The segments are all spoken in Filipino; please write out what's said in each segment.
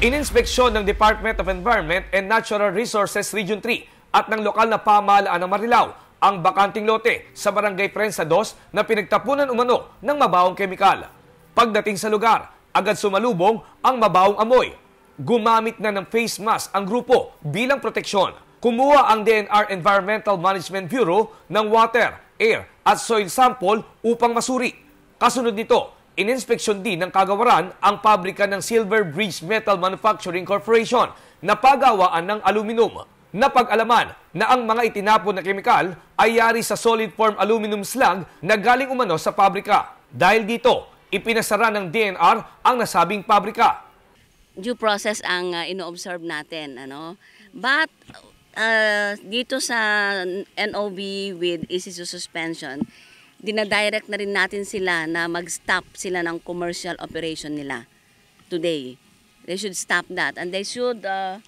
Ininspeksyon ng Department of Environment and Natural Resources Region 3 at ng lokal na pamahalaan ng Marilao ang bakanting lote sa Barangay Prensa 2 na pinagtapunan umano ng mabawong kemikal. Pagdating sa lugar, agad sumalubong ang mabawong amoy. Gumamit na ng face mask ang grupo bilang proteksyon. Kumuha ang DNR Environmental Management Bureau ng water, air at soil sample upang masuri. Kasunod nito, Ininspeksyon din ng kagawaran ang pabrika ng Silver Bridge Metal Manufacturing Corporation na pagawaan ng aluminum. Napag-alaman na ang mga itinapon na kemikal ay yari sa solid form aluminum slag na galing umano sa pabrika. Dahil dito, ipinasara ng DNR ang nasabing pabrika. Due process ang uh, inoobserve natin. ano But uh, dito sa NOB with ECC suspension, dinadirect na rin natin sila na mag-stop sila ng commercial operation nila today. They should stop that and they should uh,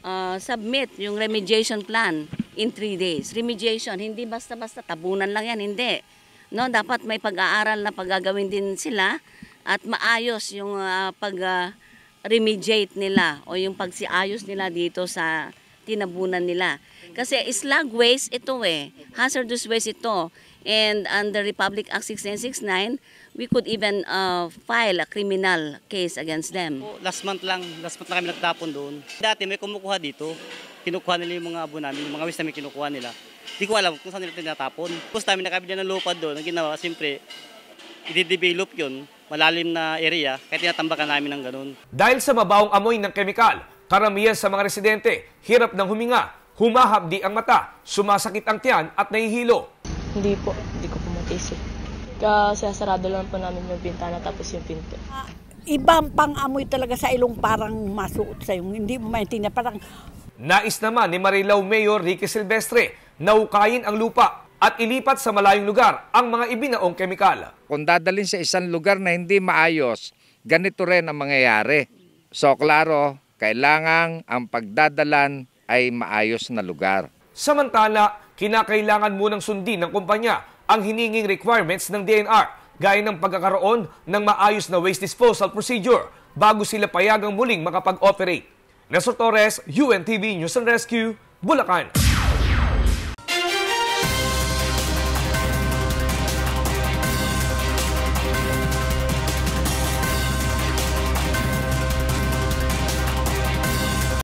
uh, submit yung remediation plan in 3 days. Remediation, hindi basta-basta tabunan lang yan, hindi. No, dapat may pag-aaral na paggagawin din sila at maayos yung uh, pag uh, remediate nila o yung pagsiayos nila dito sa tinabunan nila. Kasi slug waste ito eh, hazardous waste ito. And under Republic Act 6969, we could even uh, file a criminal case against them. Last month lang, last month lang kami nagtapon doon. Dati may kumukuha dito, kinukuha nila yung mga abo namin, yung mga waste namin kinukuha nila. Hindi ko alam kung saan nila tinatapon. Tapos kami nakabili ng lupa doon, ang ginawa, siyempre, i-develop yun, malalim na area, kaya tinatambakan namin ng ganun. Dahil sa mabawang amoy ng kemikal, Karamihan sa mga residente, hirap ng huminga, humahabdi ang mata, sumasakit ang tiyan at nahihilo. Hindi po, hindi ko po matisip. Eh. Kasi sarado lang po namin yung bintana tapos yung pinto. Uh, ah, ibang pang-amoy talaga sa ilong parang masuot sa yung hindi mo maintindihan. Parang... Nais naman ni Marilao Mayor Ricky Silvestre na ukayin ang lupa at ilipat sa malayong lugar ang mga ibinaong kemikal. Kung dadalhin sa isang lugar na hindi maayos, ganito rin ang mangyayari. So klaro, kailangan ang pagdadalan ay maayos na lugar. Samantala, kinakailangan munang sundin ng kumpanya ang hininging requirements ng DNR gaya ng pagkakaroon ng maayos na waste disposal procedure bago sila payagang muling makapag-operate. Nestor Torres, UNTV News and Rescue, Bulacan.